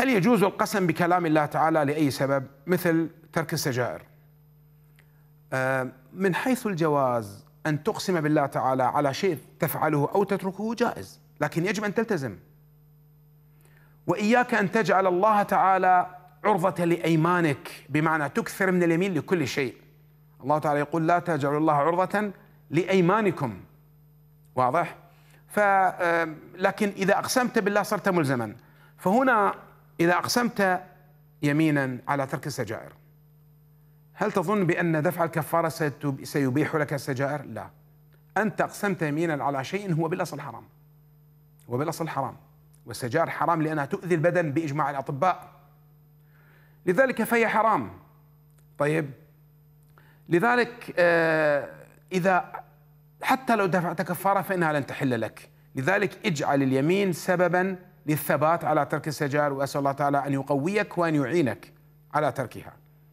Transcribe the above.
هل يجوز القسم بكلام الله تعالى لأي سبب مثل ترك السجائر آه، من حيث الجواز أن تقسم بالله تعالى على شيء تفعله أو تتركه جائز لكن يجب أن تلتزم وإياك أن تجعل الله تعالى عرضة لأيمانك بمعنى تكثر من اليمين لكل شيء الله تعالى يقول لا تجعلوا الله عرضة لأيمانكم واضح؟ ف آه، لكن إذا أقسمت بالله صرت ملزما فهنا إذا أقسمت يمينا على ترك السجائر هل تظن بأن دفع الكفارة سيبيح لك السجائر؟ لا أنت أقسمت يمينا على شيء هو بالأصل حرام هو بالأصل حرام والسجائر حرام لأنها تؤذي البدن بإجماع الأطباء لذلك فهي حرام طيب لذلك آه إذا حتى لو دفعت كفارة فإنها لن تحل لك لذلك اجعل اليمين سببا للثبات على ترك السجائر وأسأل الله تعالى أن يقويك وأن يعينك على تركها